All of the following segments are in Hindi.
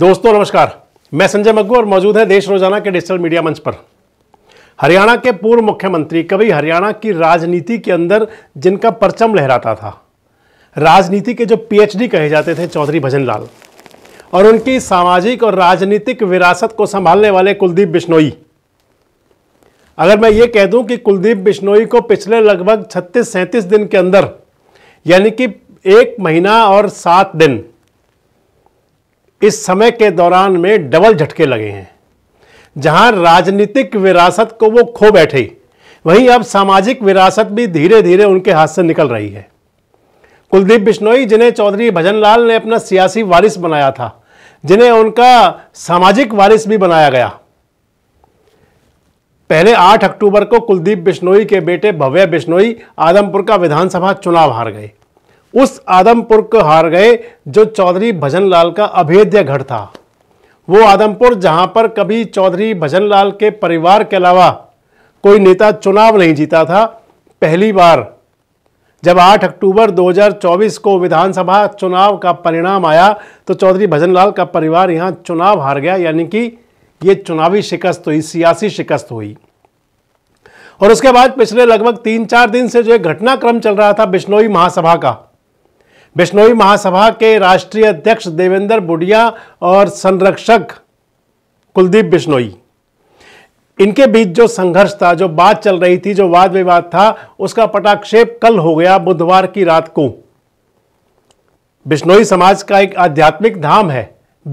दोस्तों नमस्कार मैं संजय मग्गू और मौजूद है देश रोजाना के डिजिटल मीडिया मंच पर हरियाणा के पूर्व मुख्यमंत्री कभी हरियाणा की राजनीति के अंदर जिनका परचम लहराता था राजनीति के जो पीएचडी कहे जाते थे चौधरी भजन लाल और उनकी सामाजिक और राजनीतिक विरासत को संभालने वाले कुलदीप बिश्नोई अगर मैं ये कह दूं कि कुलदीप बिश्नोई को पिछले लगभग छत्तीस सैंतीस दिन के अंदर यानी कि एक महीना और सात दिन इस समय के दौरान में डबल झटके लगे हैं जहां राजनीतिक विरासत को वो खो बैठे वहीं अब सामाजिक विरासत भी धीरे धीरे उनके हाथ से निकल रही है कुलदीप बिश्नोई जिन्हें चौधरी भजनलाल ने अपना सियासी वारिस बनाया था जिन्हें उनका सामाजिक वारिस भी बनाया गया पहले 8 अक्टूबर को कुलदीप बिश्नोई के बेटे भव्य बिश्नोई आदमपुर का विधानसभा चुनाव हार गए उस आदमपुर को हार गए जो चौधरी भजनलाल का अभेद्य घर था वो आदमपुर जहां पर कभी चौधरी भजनलाल के परिवार के अलावा कोई नेता चुनाव नहीं जीता था पहली बार जब 8 अक्टूबर 2024 को विधानसभा चुनाव का परिणाम आया तो चौधरी भजनलाल का परिवार यहां चुनाव हार गया यानी कि ये चुनावी शिकस्त हुई सियासी शिकस्त हुई और उसके बाद पिछले लगभग तीन चार दिन से जो एक घटनाक्रम चल रहा था बिश्नोई महासभा का बिश्नोई महासभा के राष्ट्रीय अध्यक्ष देवेंद्र बुडिया और संरक्षक कुलदीप बिश्नोई इनके बीच जो संघर्ष था जो बात चल रही थी जो वाद विवाद था उसका पटाक्षेप कल हो गया बुधवार की रात को बिश्नोई समाज का एक आध्यात्मिक धाम है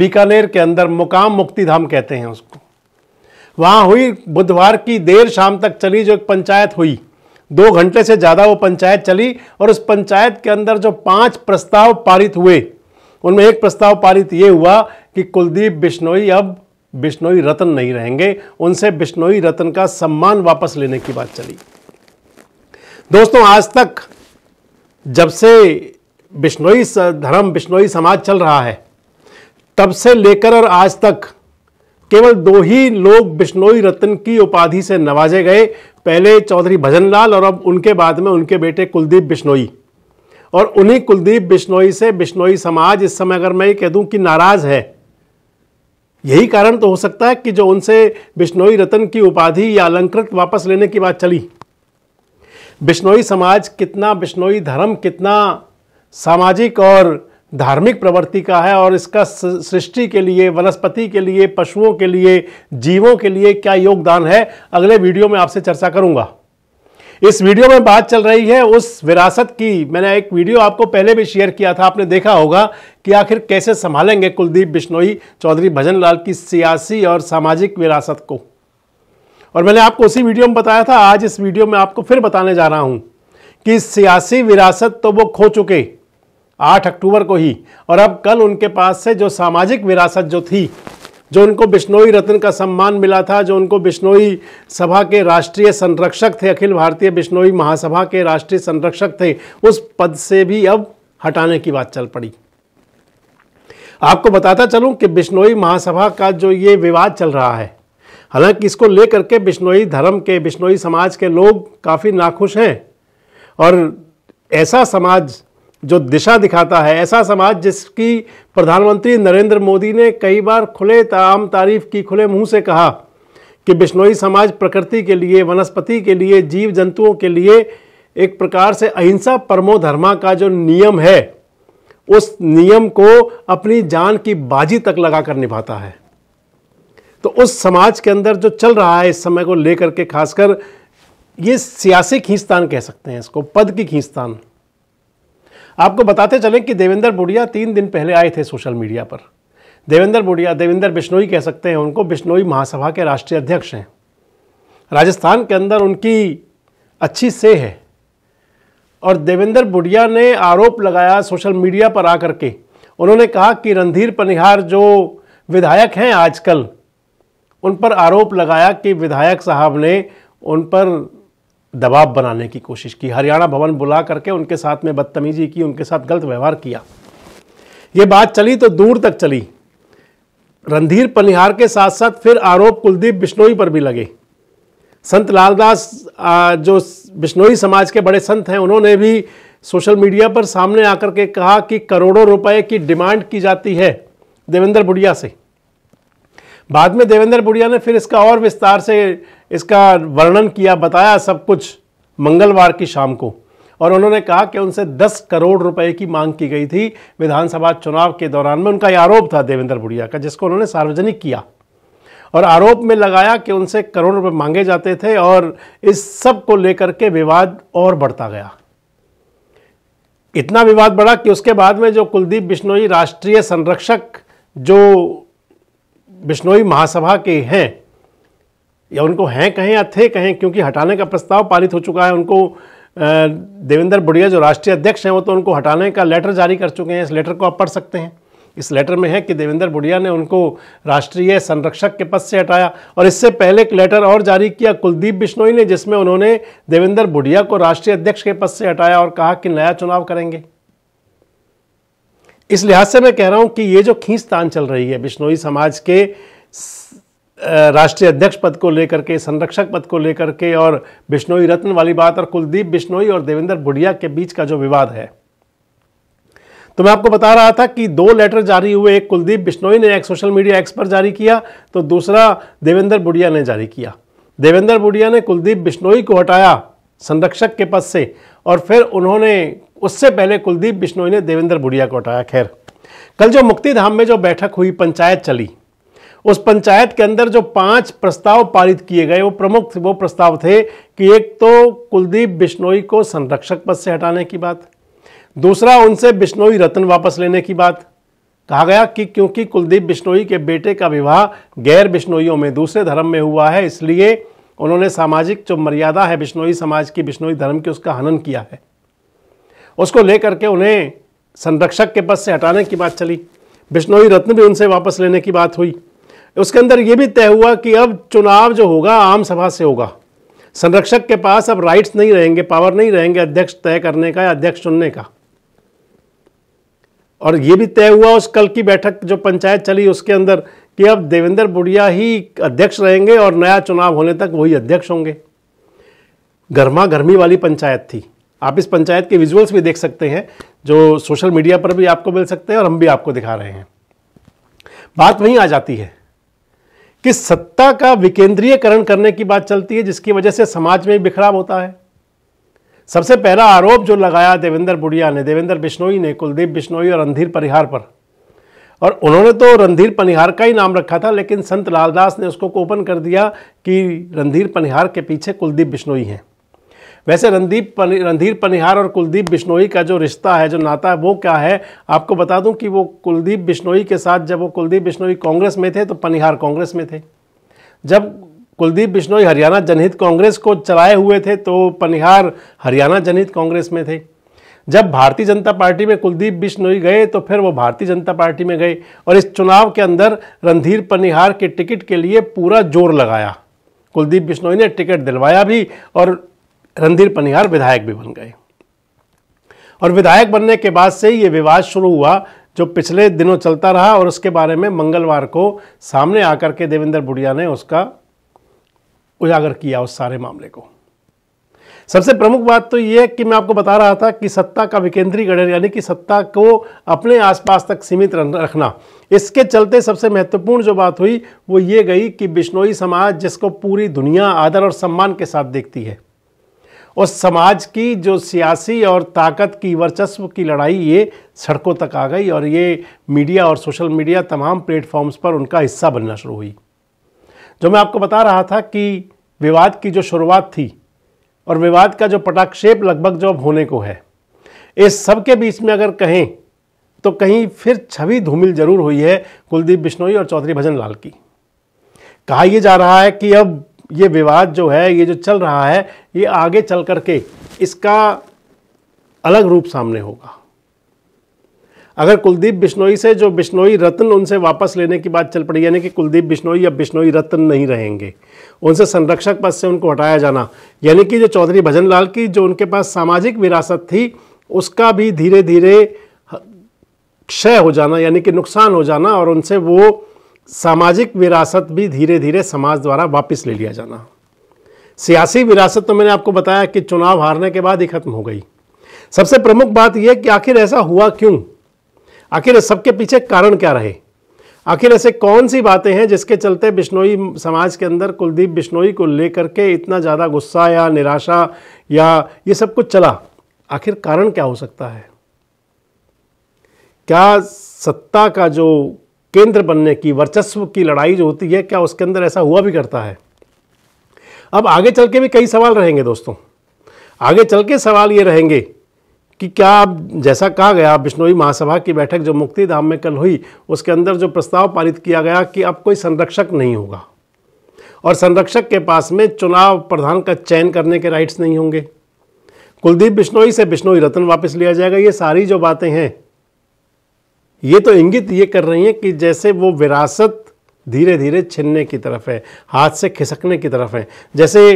बीकानेर के अंदर मुकाम मुक्ति धाम कहते हैं उसको वहां हुई बुधवार की देर शाम तक चली जो एक पंचायत हुई दो घंटे से ज़्यादा वो पंचायत चली और उस पंचायत के अंदर जो पांच प्रस्ताव पारित हुए उनमें एक प्रस्ताव पारित ये हुआ कि कुलदीप बिश्नोई अब बिश्नोई रतन नहीं रहेंगे उनसे बिश्नोई रतन का सम्मान वापस लेने की बात चली दोस्तों आज तक जब से बिश्नोई धर्म बिश्नोई समाज चल रहा है तब से लेकर और आज तक केवल दो ही लोग बिश्नोई रतन की उपाधि से नवाजे गए पहले चौधरी भजन लाल और अब उनके बाद में उनके बेटे कुलदीप बिश्नोई और उन्हीं कुलदीप बिश्नोई से बिश्नोई समाज इस समय अगर मैं ये कह दूं कि नाराज़ है यही कारण तो हो सकता है कि जो उनसे बिश्नोई रतन की उपाधि या अलंकृत वापस लेने की बात चली बिश्नोई समाज कितना बिश्नोई धर्म कितना सामाजिक और धार्मिक प्रवृत्ति का है और इसका सृष्टि के लिए वनस्पति के लिए पशुओं के लिए जीवों के लिए क्या योगदान है अगले वीडियो में आपसे चर्चा करूंगा इस वीडियो में बात चल रही है उस विरासत की मैंने एक वीडियो आपको पहले भी शेयर किया था आपने देखा होगा कि आखिर कैसे संभालेंगे कुलदीप बिश्नोई चौधरी लाल की सियासी और सामाजिक विरासत को और मैंने आपको उसी वीडियो में बताया था आज इस वीडियो में आपको फिर बताने जा रहा हूं कि सियासी विरासत तो वो खो चुके आठ अक्टूबर को ही और अब कल उनके पास से जो सामाजिक विरासत जो थी जो उनको बिश्नोई रत्न का सम्मान मिला था जो उनको बिश्नोई सभा के राष्ट्रीय संरक्षक थे अखिल भारतीय बिश्नोई महासभा के राष्ट्रीय संरक्षक थे उस पद से भी अब हटाने की बात चल पड़ी आपको बताता चलूं कि बिश्नोई महासभा का जो ये विवाद चल रहा है हालांकि इसको लेकर के बिश्नोई धर्म के बिश्नोई समाज के लोग काफ़ी नाखुश हैं और ऐसा समाज जो दिशा दिखाता है ऐसा समाज जिसकी प्रधानमंत्री नरेंद्र मोदी ने कई बार खुले आम तारीफ की खुले मुंह से कहा कि बिश्नोई समाज प्रकृति के लिए वनस्पति के लिए जीव जंतुओं के लिए एक प्रकार से अहिंसा परमो धर्मा का जो नियम है उस नियम को अपनी जान की बाजी तक लगाकर निभाता है तो उस समाज के अंदर जो चल रहा है इस समय को लेकर के खासकर ये सियासी खींचतान कह सकते हैं इसको पद की खींचतान आपको बताते चलें कि देवेंद्र बुढ़िया तीन दिन पहले आए थे सोशल मीडिया पर देवेंद्र बुढ़िया देवेंद्र बिश्नोई कह सकते हैं उनको बिश्नोई महासभा के राष्ट्रीय अध्यक्ष हैं राजस्थान के अंदर उनकी अच्छी से है और देवेंद्र बुढ़िया ने आरोप लगाया सोशल मीडिया पर आकर के उन्होंने कहा कि रणधीर पनिहार जो विधायक हैं आजकल उन पर आरोप लगाया कि विधायक साहब ने उन पर दबाव बनाने की कोशिश की हरियाणा भवन बुला करके उनके साथ में बदतमीजी की उनके साथ गलत व्यवहार किया ये बात चली तो दूर तक चली रणधीर पनिहार के साथ साथ फिर आरोप कुलदीप बिश्नोई पर भी लगे संत लालदास जो बिश्नोई समाज के बड़े संत हैं उन्होंने भी सोशल मीडिया पर सामने आकर के कहा कि करोड़ों रुपए की डिमांड की जाती है देवेंद्र बुढ़िया से बाद में देवेंद्र बुढ़िया ने फिर इसका और विस्तार से इसका वर्णन किया बताया सब कुछ मंगलवार की शाम को और उन्होंने कहा कि उनसे 10 करोड़ रुपए की मांग की गई थी विधानसभा चुनाव के दौरान में उनका आरोप था देवेंद्र बुढ़िया का जिसको उन्होंने सार्वजनिक किया और आरोप में लगाया कि उनसे करोड़ रुपए मांगे जाते थे और इस सब को लेकर के विवाद और बढ़ता गया इतना विवाद बढ़ा कि उसके बाद में जो कुलदीप बिश्नोई राष्ट्रीय संरक्षक जो बिश्नोई महासभा के हैं या उनको हैं कहें या थे कहें क्योंकि हटाने का प्रस्ताव पारित हो चुका है उनको देवेंद्र बुढ़िया जो राष्ट्रीय अध्यक्ष हैं वो तो उनको हटाने का लेटर जारी कर चुके हैं इस लेटर को आप पढ़ सकते हैं इस लेटर में है कि देवेंद्र बुढ़िया ने उनको राष्ट्रीय संरक्षक के पद से हटाया और इससे पहले एक लेटर और जारी किया कुलदीप बिश्नोई ने जिसमें उन्होंने देवेंद्र बुढ़िया को राष्ट्रीय अध्यक्ष के पद से हटाया और कहा कि नया चुनाव करेंगे इस लिहाज से मैं कह रहा हूं कि ये जो खींचतान चल रही है बिश्नोई समाज के राष्ट्रीय अध्यक्ष पद को लेकर के संरक्षक पद को लेकर के और बिश्नोई रत्न वाली बात और कुलदीप बिश्नोई और देवेंद्र बुढ़िया के बीच का जो विवाद है तो मैं आपको बता रहा था कि दो लेटर जारी हुए एक कुलदीप बिश्नोई ने एक सोशल मीडिया एक्स पर जारी किया तो दूसरा देवेंद्र बुढ़िया ने जारी किया देवेंद्र बुढ़िया ने कुलदीप बिश्नोई को हटाया संरक्षक के पद से और फिर उन्होंने उससे पहले कुलदीप बिश्नोई ने देवेंद्र बुढ़िया को हटाया खैर कल जो मुक्ति धाम में जो बैठक हुई पंचायत चली उस पंचायत के अंदर जो पांच प्रस्ताव पारित किए गए वो प्रमुख वो प्रस्ताव थे कि एक तो कुलदीप बिश्नोई को संरक्षक पद से हटाने की बात दूसरा उनसे बिश्नोई रत्न वापस लेने की बात कहा गया कि क्योंकि कुलदीप बिश्नोई के बेटे का विवाह गैर बिश्नोइयों में दूसरे धर्म में हुआ है इसलिए उन्होंने सामाजिक जो मर्यादा है बिश्नोई समाज की बिश्नोई धर्म की उसका हनन किया है उसको लेकर के उन्हें संरक्षक के पद से हटाने की बात चली बिश्नोई रत्न भी उनसे वापस लेने की बात हुई उसके अंदर ये भी तय हुआ कि अब चुनाव जो होगा आम सभा से होगा संरक्षक के पास अब राइट्स नहीं रहेंगे पावर नहीं रहेंगे अध्यक्ष तय करने का या अध्यक्ष चुनने का और ये भी तय हुआ उस कल की बैठक जो पंचायत चली उसके अंदर कि अब देवेंद्र बुढ़िया ही अध्यक्ष रहेंगे और नया चुनाव होने तक वही अध्यक्ष होंगे गर्मा गर्मी वाली पंचायत थी आप इस पंचायत के विजुअल्स भी देख सकते हैं जो सोशल मीडिया पर भी आपको मिल सकते हैं और हम भी आपको दिखा रहे हैं बात वहीं आ जाती है कि सत्ता का विकेंद्रीयकरण करने की बात चलती है जिसकी वजह से समाज में बिखराव होता है सबसे पहला आरोप जो लगाया देवेंद्र बुढ़िया ने देवेंद्र बिश्नोई ने कुलदीप बिश्नोई और रणधीर परिहार पर और उन्होंने तो रणधीर पनिहार का ही नाम रखा था लेकिन संत लालदास ने उसको ओपन कर दिया कि रणधीर पनिहार के पीछे कुलदीप बिश्नोई हैं वैसे रणदीप रणधीर पनिहार और कुलदीप बिश्नोई का जो रिश्ता है जो नाता है वो क्या है आपको बता दूं कि वो कुलदीप बिश्नोई के साथ जब वो कुलदीप बिश्नोई कांग्रेस में थे तो पनिहार कांग्रेस में थे जब कुलदीप बिश्नोई हरियाणा जनहित कांग्रेस को चलाए हुए थे तो पनिहार हरियाणा जनहित कांग्रेस में थे जब भारतीय जनता पार्टी में कुलदीप बिश्नोई गए तो फिर वो भारतीय जनता पार्टी में गए और इस चुनाव के अंदर रणधीर पनिहार के टिकट के लिए पूरा जोर लगाया कुलदीप बिश्नोई ने टिकट दिलवाया भी और रणधीर पनियार विधायक भी बन गए और विधायक बनने के बाद से ये विवाद शुरू हुआ जो पिछले दिनों चलता रहा और उसके बारे में मंगलवार को सामने आकर के देवेंद्र बुढ़िया ने उसका उजागर किया उस सारे मामले को सबसे प्रमुख बात तो यह कि मैं आपको बता रहा था कि सत्ता का विकेंद्रीकरण यानी कि सत्ता को अपने आसपास तक सीमित रखना इसके चलते सबसे महत्वपूर्ण जो बात हुई वो ये गई कि बिश्नोई समाज जिसको पूरी दुनिया आदर और सम्मान के साथ देखती है उस समाज की जो सियासी और ताकत की वर्चस्व की लड़ाई ये सड़कों तक आ गई और ये मीडिया और सोशल मीडिया तमाम प्लेटफॉर्म्स पर उनका हिस्सा बनना शुरू हुई जो मैं आपको बता रहा था कि विवाद की जो शुरुआत थी और विवाद का जो पटाक्षेप लगभग जो अब होने को है इस सब के बीच में अगर कहें तो कहीं फिर छवि धूमिल जरूर हुई है कुलदीप बिश्नोई और चौधरी भजन लाल की कहा यह जा रहा है कि अब ये विवाद जो है ये जो चल रहा है ये आगे चल करके इसका अलग रूप सामने होगा अगर कुलदीप बिश्नोई से जो बिश्नोई रत्न उनसे वापस लेने की बात चल पड़ी यानी कि कुलदीप बिश्नोई या बिश्नोई रत्न नहीं रहेंगे उनसे संरक्षक पद से उनको हटाया जाना यानी कि जो चौधरी भजन लाल की जो उनके पास सामाजिक विरासत थी उसका भी धीरे धीरे क्षय हो जाना यानी कि नुकसान हो जाना और उनसे वो सामाजिक विरासत भी धीरे धीरे समाज द्वारा वापस ले लिया जाना सियासी विरासत तो मैंने आपको बताया कि चुनाव हारने के बाद ही खत्म हो गई सबसे प्रमुख बात यह कि आखिर ऐसा हुआ क्यों आखिर सबके पीछे कारण क्या रहे आखिर ऐसे कौन सी बातें हैं जिसके चलते बिश्नोई समाज के अंदर कुलदीप बिश्नोई को लेकर के इतना ज़्यादा गुस्सा या निराशा या ये सब कुछ चला आखिर कारण क्या हो सकता है क्या सत्ता का जो केंद्र बनने की वर्चस्व की लड़ाई जो होती है क्या उसके अंदर ऐसा हुआ भी करता है अब आगे चल के भी कई सवाल रहेंगे दोस्तों आगे चल के सवाल ये रहेंगे कि क्या जैसा कहा गया बिश्नोई महासभा की बैठक जो मुक्ति धाम में कल हुई उसके अंदर जो प्रस्ताव पारित किया गया कि अब कोई संरक्षक नहीं होगा और संरक्षक के पास में चुनाव प्रधान का चयन करने के राइट्स नहीं होंगे कुलदीप बिश्नोई से बिश्नोई रतन वापस लिया जाएगा ये सारी जो बातें हैं ये तो इंगित ये कर रही हैं कि जैसे वो विरासत धीरे धीरे छिनने की तरफ है हाथ से खिसकने की तरफ है जैसे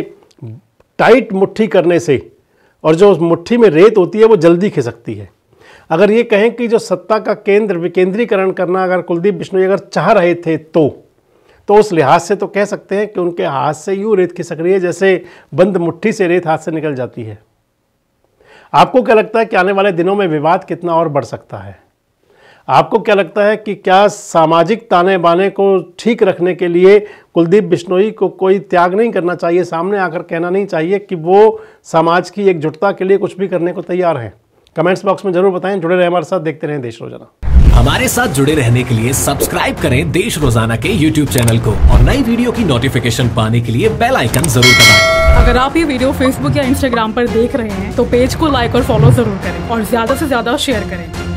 टाइट मुट्ठी करने से और जो उस मुट्ठी में रेत होती है वो जल्दी खिसकती है अगर ये कहें कि जो सत्ता का केंद्र विकेंद्रीकरण करना अगर कुलदीप बिश्नोई अगर चाह रहे थे तो तो उस लिहाज से तो कह सकते हैं कि उनके हाथ से यूँ रेत खिसक रही है जैसे बंद मुट्ठी से रेत हाथ से निकल जाती है आपको क्या लगता है कि आने वाले दिनों में विवाद कितना और बढ़ सकता है आपको क्या लगता है कि क्या सामाजिक ताने बाने को ठीक रखने के लिए कुलदीप बिश्नोई को कोई त्याग नहीं करना चाहिए सामने आकर कहना नहीं चाहिए कि वो समाज की एकजुटता के लिए कुछ भी करने को तैयार हैं कमेंट्स बॉक्स में जरूर बताएं जुड़े रहे हमारे साथ देखते रहें देश रोजाना हमारे साथ जुड़े रहने के लिए सब्सक्राइब करें देश रोजाना के यूट्यूब चैनल को और नई वीडियो की नोटिफिकेशन पाने के लिए बेल आइकन जरूर दबाएं। अगर आप ये वीडियो फेसबुक या इंस्टाग्राम पर देख रहे हैं तो पेज को लाइक और फॉलो जरूर करें और ज्यादा से ज्यादा शेयर करें